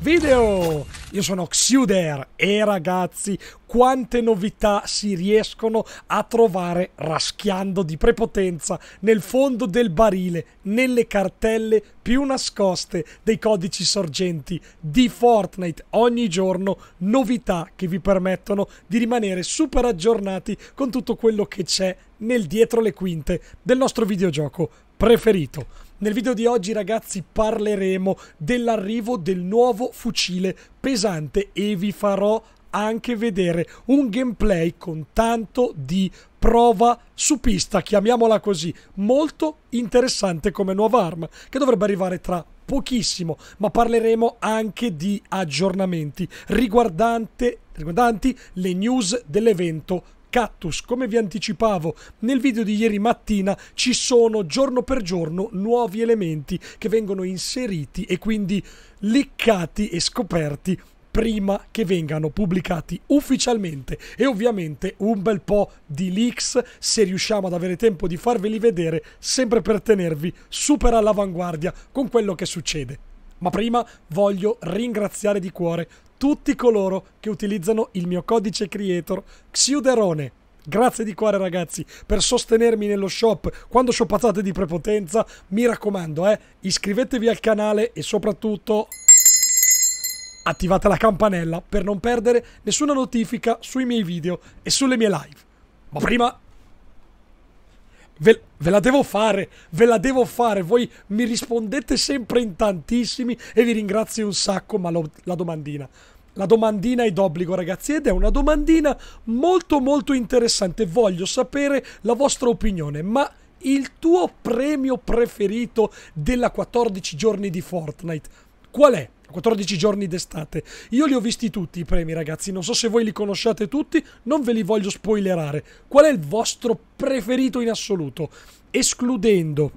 video. Io sono Xuder e ragazzi, quante novità si riescono a trovare raschiando di prepotenza nel fondo del barile, nelle cartelle più nascoste dei codici sorgenti di Fortnite. Ogni giorno novità che vi permettono di rimanere super aggiornati con tutto quello che c'è nel dietro le quinte del nostro videogioco preferito. Nel video di oggi ragazzi parleremo dell'arrivo del nuovo fucile pesante e vi farò anche vedere un gameplay con tanto di prova su pista, chiamiamola così, molto interessante come nuova arma che dovrebbe arrivare tra pochissimo, ma parleremo anche di aggiornamenti riguardanti le news dell'evento Cactus, come vi anticipavo nel video di ieri mattina, ci sono giorno per giorno nuovi elementi che vengono inseriti e quindi leccati e scoperti prima che vengano pubblicati ufficialmente e ovviamente un bel po' di leaks se riusciamo ad avere tempo di farveli vedere sempre per tenervi super all'avanguardia con quello che succede. Ma prima voglio ringraziare di cuore tutti coloro che utilizzano il mio codice creator Xiuderone. Grazie di cuore ragazzi per sostenermi nello shop quando shoppazzate di prepotenza. Mi raccomando, eh, iscrivetevi al canale e soprattutto attivate la campanella per non perdere nessuna notifica sui miei video e sulle mie live. Ma prima Ve, ve, la devo fare, ve la devo fare. Voi mi rispondete sempre in tantissimi e vi ringrazio un sacco, ma lo, la domandina. La domandina è d'obbligo, ragazzi, ed è una domandina molto molto interessante. Voglio sapere la vostra opinione, ma il tuo premio preferito della 14 giorni di Fortnite qual è? 14 giorni d'estate. Io li ho visti tutti i premi, ragazzi. Non so se voi li conosciate tutti, non ve li voglio spoilerare. Qual è il vostro preferito in assoluto? Escludendo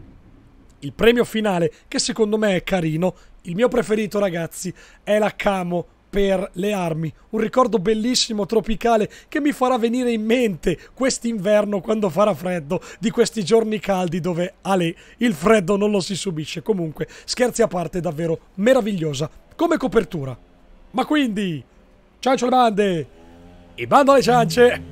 il premio finale, che secondo me è carino. Il mio preferito, ragazzi, è la Camo per le armi. Un ricordo bellissimo, tropicale, che mi farà venire in mente quest'inverno quando farà freddo, di questi giorni caldi dove Ale il freddo non lo si subisce. Comunque, scherzi a parte, davvero meravigliosa come copertura. Ma quindi, ciancio le bande e bando alle ciance!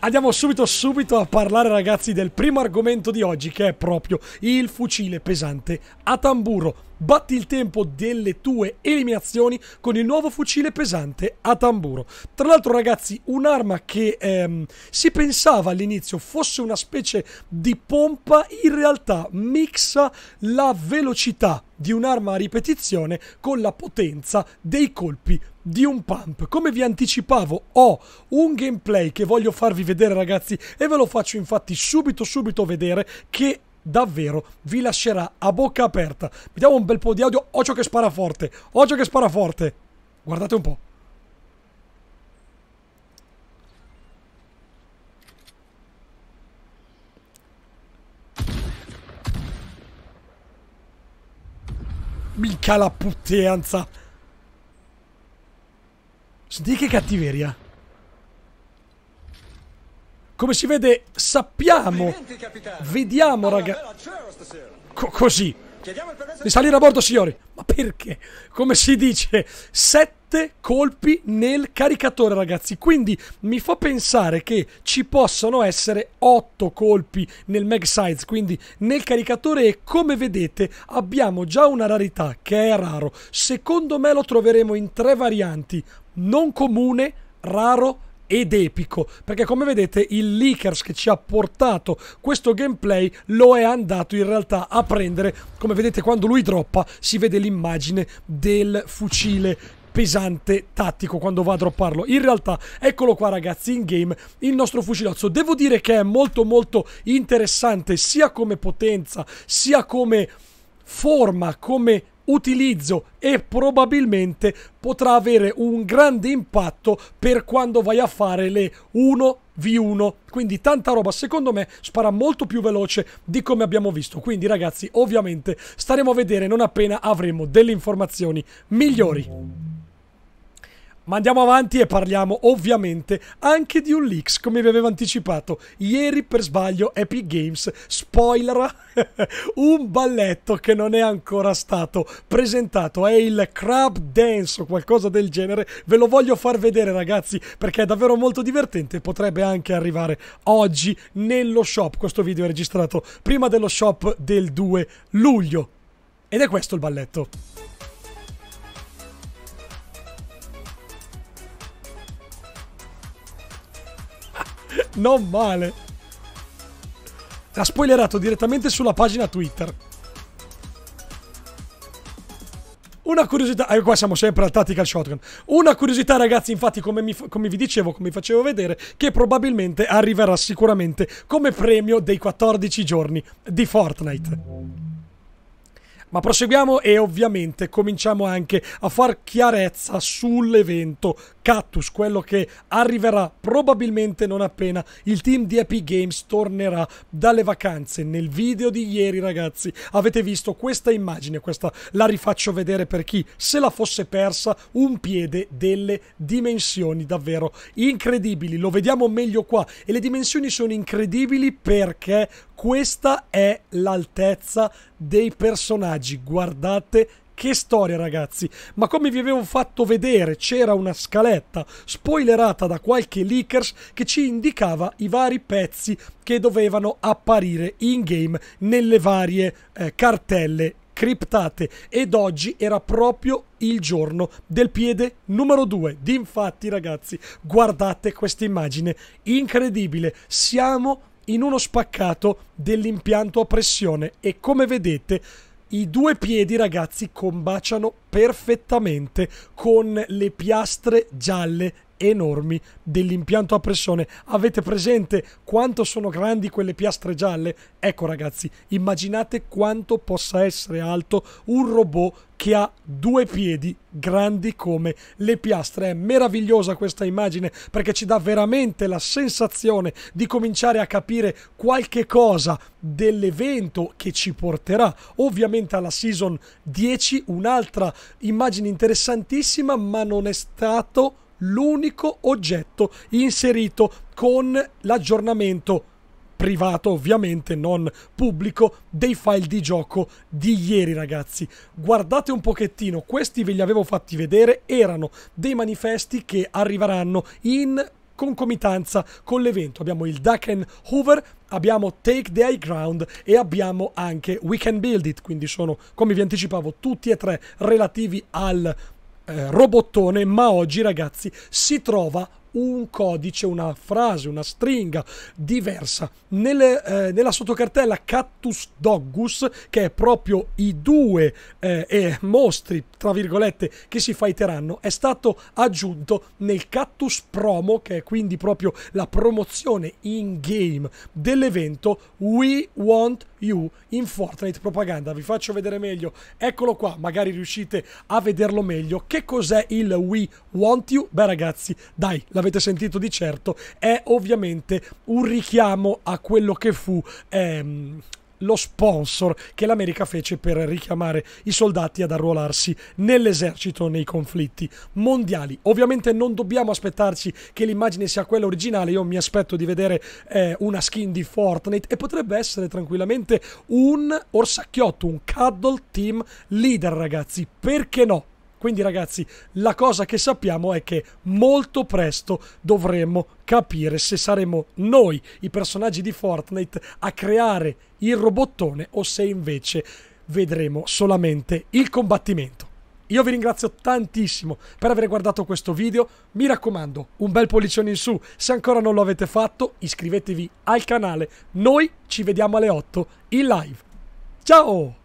Andiamo subito subito a parlare ragazzi del primo argomento di oggi che è proprio il fucile pesante a tamburo Batti il tempo delle tue eliminazioni con il nuovo fucile pesante a tamburo. Tra l'altro ragazzi, un'arma che ehm, si pensava all'inizio fosse una specie di pompa, in realtà mixa la velocità di un'arma a ripetizione con la potenza dei colpi di un pump. Come vi anticipavo, ho un gameplay che voglio farvi vedere ragazzi e ve lo faccio infatti subito subito vedere che davvero vi lascerà a bocca aperta. Vediamo un bel po' di audio. Ocio che spara forte. Ocio che spara forte. Guardate un po'. Mica la puttanza. Senti che cattiveria. Come si vede, sappiamo. Vediamo, raga. Co così. Risalire a bordo, signori. Ma perché? Come si dice, sette colpi nel caricatore, ragazzi. Quindi mi fa pensare che ci possono essere otto colpi nel mag size, quindi nel caricatore. E come vedete, abbiamo già una rarità che è raro. Secondo me lo troveremo in tre varianti: non comune, raro, raro ed epico, perché come vedete il Leakers che ci ha portato questo gameplay lo è andato in realtà a prendere, come vedete quando lui droppa si vede l'immagine del fucile pesante tattico quando va a dropparlo. In realtà, eccolo qua ragazzi, in game, il nostro fucilozzo. Devo dire che è molto molto interessante sia come potenza, sia come forma, come utilizzo e probabilmente potrà avere un grande impatto per quando vai a fare le 1 v1 quindi tanta roba secondo me spara molto più veloce di come abbiamo visto quindi ragazzi ovviamente staremo a vedere non appena avremo delle informazioni migliori ma andiamo avanti e parliamo ovviamente anche di un leaks, come vi avevo anticipato. Ieri per sbaglio Epic Games spoiler un balletto che non è ancora stato presentato. È il Crab Dance o qualcosa del genere. Ve lo voglio far vedere ragazzi perché è davvero molto divertente e potrebbe anche arrivare oggi nello shop. Questo video è registrato prima dello shop del 2 luglio. Ed è questo il balletto. Non male. Ha spoilerato direttamente sulla pagina Twitter. Una curiosità, eh, qua siamo sempre al Tactical Shotgun. Una curiosità, ragazzi, infatti, come, mi, come, vi dicevo, come vi facevo vedere, che probabilmente arriverà sicuramente come premio dei 14 giorni di Fortnite. Ma proseguiamo e ovviamente cominciamo anche a far chiarezza sull'evento Cactus, quello che arriverà probabilmente non appena il team di Epic Games tornerà dalle vacanze. Nel video di ieri, ragazzi, avete visto questa immagine, questa la rifaccio vedere per chi se la fosse persa, un piede delle dimensioni davvero incredibili. Lo vediamo meglio qua e le dimensioni sono incredibili perché questa è l'altezza dei personaggi. Guardate che storia, ragazzi! Ma come vi avevo fatto vedere, c'era una scaletta spoilerata da qualche leakers che ci indicava i vari pezzi che dovevano apparire in game nelle varie eh, cartelle criptate ed oggi era proprio il giorno del piede numero 2. Infatti ragazzi guardate questa immagine incredibile, siamo in uno spaccato dell'impianto a pressione e come vedete i due piedi, ragazzi, combaciano perfettamente con le piastre gialle enormi dell'impianto a pressione. Avete presente quanto sono grandi quelle piastre gialle? Ecco ragazzi, immaginate quanto possa essere alto un robot che ha due piedi grandi come le piastre. È meravigliosa questa immagine perché ci dà veramente la sensazione di cominciare a capire qualche cosa dell'evento che ci porterà ovviamente alla season 10, un'altra immagine interessantissima ma non è stato l'unico oggetto inserito con l'aggiornamento privato ovviamente, non pubblico, dei file di gioco di ieri ragazzi. Guardate un pochettino, questi ve li avevo fatti vedere, erano dei manifesti che arriveranno in concomitanza con l'evento. Abbiamo il Duck Hoover, abbiamo Take the High Ground e abbiamo anche We Can Build It, quindi sono, come vi anticipavo, tutti e tre relativi al eh, robottone, ma oggi ragazzi si trova un codice, una frase, una stringa diversa. Nelle, eh, nella sottocartella Cactus Doggus, che è proprio i due eh, eh, mostri tra virgolette, che si fighteranno, è stato aggiunto nel Cactus Promo, che è quindi proprio la promozione in game dell'evento We Want You in Fortnite Propaganda. Vi faccio vedere meglio, eccolo qua, magari riuscite a vederlo meglio. Che cos'è il We Want You? Beh ragazzi, dai, l'avete sentito di certo, è ovviamente un richiamo a quello che fu... Ehm, lo sponsor che l'America fece per richiamare i soldati ad arruolarsi nell'esercito nei conflitti mondiali. Ovviamente non dobbiamo aspettarci che l'immagine sia quella originale, io mi aspetto di vedere eh, una skin di Fortnite e potrebbe essere tranquillamente un orsacchiotto, un cuddle team leader ragazzi, perché no? Quindi ragazzi, la cosa che sappiamo è che molto presto dovremo capire se saremo noi, i personaggi di Fortnite, a creare il robottone o se invece vedremo solamente il combattimento. Io vi ringrazio tantissimo per aver guardato questo video, mi raccomando un bel pollicione in su se ancora non lo avete fatto, iscrivetevi al canale, noi ci vediamo alle 8 in live. Ciao!